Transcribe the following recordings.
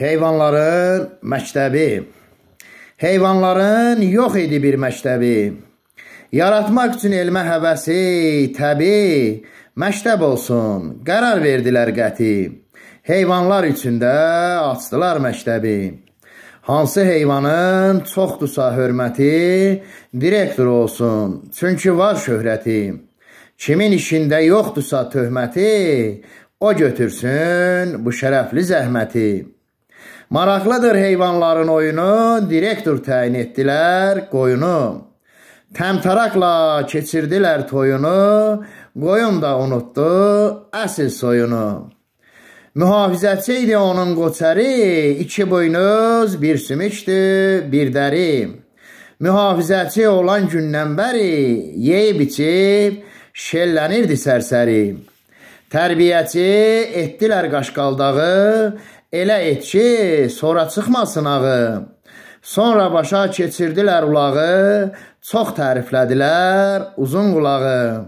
Heyvanların məktəbi. Heyvanların yox idi bir məktəbi. Yaratmaq üçün elmə həvəsi, təbi, məktəb olsun. Qərar verdilər qəti. Heyvanlar üçün də açdılar məktəbi. Hansı heyvanın çoxdursa hörməti, direktor olsun. Çünki var şöhrəti. Kimin işində yoxdursa töhməti, o götürsün bu şərəfli zəhməti. Maraqlıdır heyvanların oyunu, direktor təyin etdilər qoyunu. Təmtaraqla keçirdilər toyunu, qoyun da unutdu əsl soyunu. Mühafizəçi idi onun qoçəri, iki boynuz, bir sümükdü, bir dəri. Mühafizəçi olan gündən bəri, yeyib içib, şellənirdi sərsəri. Tərbiyəçi etdilər qaşqaldağı, Elə et ki, sonra çıxmasın ağı. Sonra başa keçirdilər ulağı, çox təriflədilər uzun qulağı.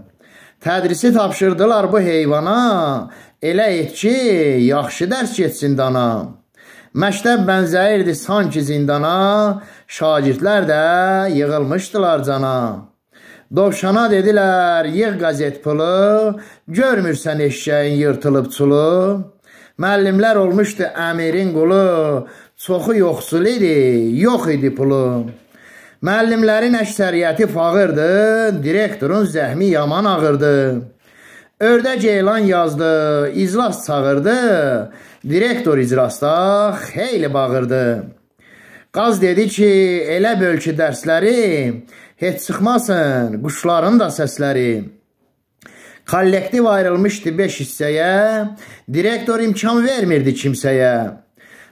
Tədrisi tapşırdılar bu heyvana, elə et ki, yaxşı dərs getsin dana. Məktəb bənzəyirdi sanki zindana, şagirdlər də yığılmışdılar cana. Dovşana dedilər, yığ qazet pulu, görmürsən eşşəyin yırtılıb çulu. Müəllimlər olmuşdu əmirin qulu, çoxu yoxsul idi, yox idi pulu. Müəllimlərin əksəriyyəti fağırdı, direktorun zəhmi yaman ağırdı. Ördək elan yazdı, iclas çağırdı, direktor iclasda xeyli bağırdı. Qaz dedi ki, elə bölkü dərsləri heç çıxmasın quşların da səsləri kollektiv ayrılmışdı 5 hissəyə, direktor imkan vermirdi kimsəyə.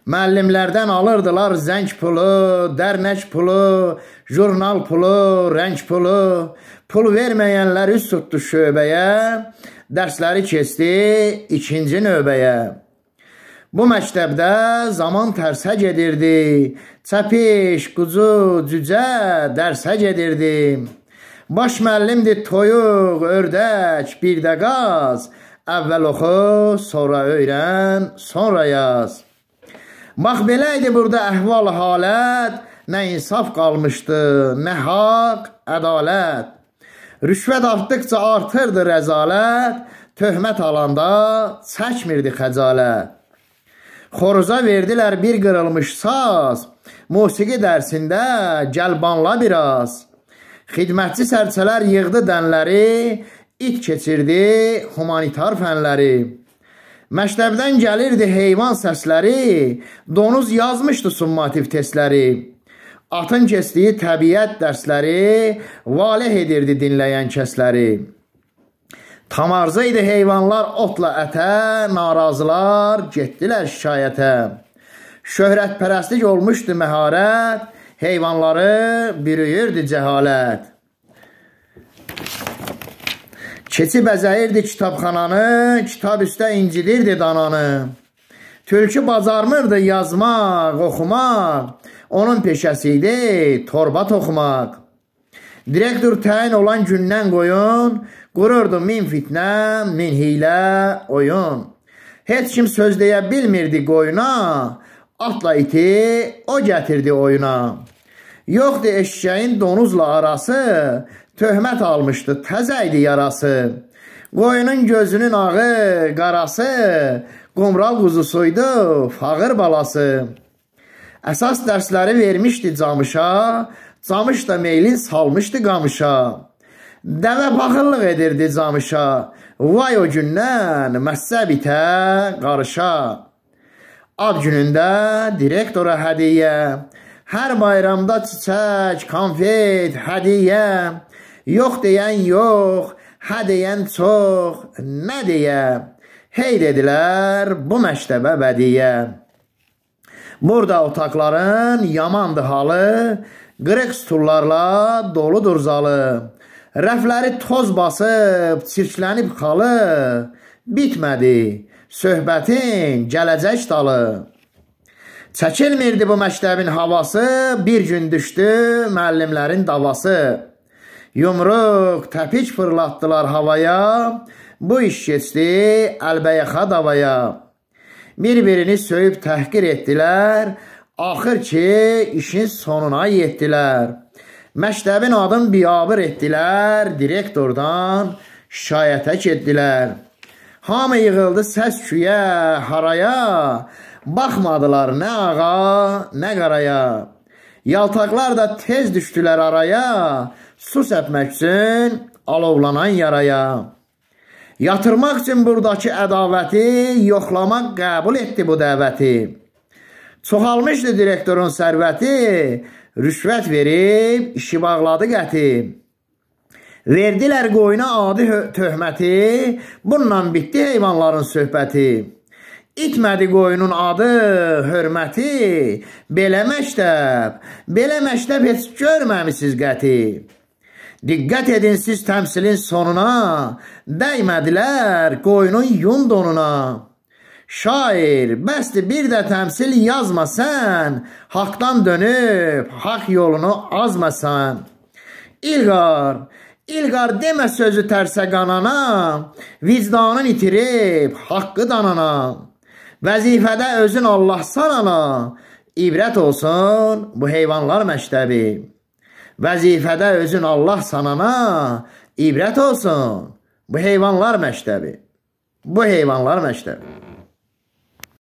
Müəllimlərdən alırdılar zəng pulu, dərnək pulu, jurnal pulu, rəng pulu. Pul verməyənlər üz tutdu şöbəyə, dərsləri keçdi ikinci növbəyə. Bu məktəbdə zaman tərsə gedirdi, çəpiş, qucu, cücə dərsə gedirdi. Baş müəllimdir toyuq, ördək, bir də qaz. Əvvəl oxu, sonra öyrən, sonra yaz. Bax belə idi burada əhval halət, nə insaf qalmışdı, nə haqq, ədalət. Rüşvət artdıqca artırdı rəzalət, töhmət alanda çəkmirdi xəcalət. Xoruza verdilər bir qırılmış saz, musiqi dərsində gəlbanla biraz. Xidmətçi sərçələr yığdı dənləri, it keçirdi humanitar fənləri. Məktəbdən gəlirdi heyvan səsləri, donuz yazmışdı summativ testləri. Atın keçdiyi təbiət dərsləri valeh edirdi dinləyən kəsləri. Tamarza idi heyvanlar otla ətə, narazılar getdilər şikayətə. Şöhrətpərəstlik olmuşdu məharət, heyvanları bürüyürdü cəhalət. Keçi bəzəyirdi kitabxananı, kitab üstə incidirdi dananı. Tülkü bacarmırdı yazmaq, oxumaq, onun peşəsi idi torba toxumaq. Direktor təyin olan gündən qoyun, qururdu min fitnə, min hilə, oyun. Heç kim söz deyə bilmirdi qoyuna, atla iti o gətirdi oyuna. Yoxdur eşşəyin donuzla arası, töhmət almışdı, təzə idi yarası. Qoyunun gözünün ağı, qarası, qumral quzusuydu, fağır balası. Əsas dərsləri vermişdi camışa, camış da meylin salmışdı qamışa. Dəvə paxıllıq edirdi camışa, vay o gündən məssə bitə, qarışa. Ad günündə direktora hədiyyə, Hər bayramda çiçək, konfet, hədiyə, yox deyən yox, hə deyən çox, nə deyə? Hey dedilər bu məktəbə bədiyə. Burada otaqların yamandı halı, qırıq stullarla doludur zalı. Rəfləri toz basıb, çirklənib xalı. Bitmədi söhbətin gələcək dalı. Çəkilmirdi bu məktəbin havası, bir gün düşdü müəllimlərin davası. Yumruq, təpik fırlatdılar havaya, bu iş keçdi əlbəyaxa davaya. Bir-birini söyüb təhqir etdilər, axır ki, işin sonuna yetdilər. Məktəbin adını biabır etdilər, direktordan şikayətə getdilər. Hamı yığıldı səs küyə, haraya, Baxmadılar nə ağa, nə qaraya. Yaltaqlar da tez düşdülər araya, su səpmək üçün alovlanan yaraya. Yatırmaq üçün buradakı ədavəti yoxlamaq qəbul etdi bu dəvəti. Çoxalmışdı direktorun sərvəti, rüşvət verib işi bağladı qəti. Verdilər qoyuna adi töhməti, bununla bitdi heyvanların söhbəti. İtmədi qoyunun adı, hörməti, belə məktəb, belə məktəb heç görməmisiniz qəti. Diqqət edin siz təmsilin sonuna, dəymədilər qoyunun yun donuna. Şair, bəsdir bir də təmsil yazma sən, haqdan dönüb, haq yolunu azma sən. İlqar, İlqar demə sözü tərsə qanana, vicdanın itirib, haqqı danana. Vəzifədə özün Allahsan ana, ibrət olsun bu heyvanlar məktəbi. Vəzifədə özün Allah sanana, ibrət olsun bu heyvanlar məktəbi. Bu heyvanlar məktəbi.